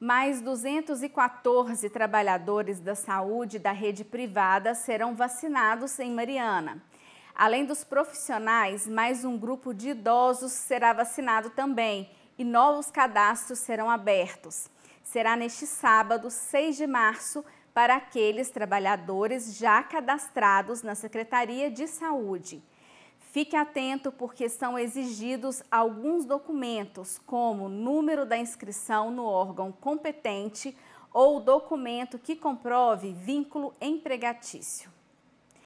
mais 214 trabalhadores da saúde da rede privada serão vacinados em Mariana. Além dos profissionais, mais um grupo de idosos será vacinado também e novos cadastros serão abertos. Será neste sábado, 6 de março, para aqueles trabalhadores já cadastrados na Secretaria de Saúde. Fique atento porque são exigidos alguns documentos, como número da inscrição no órgão competente ou documento que comprove vínculo empregatício.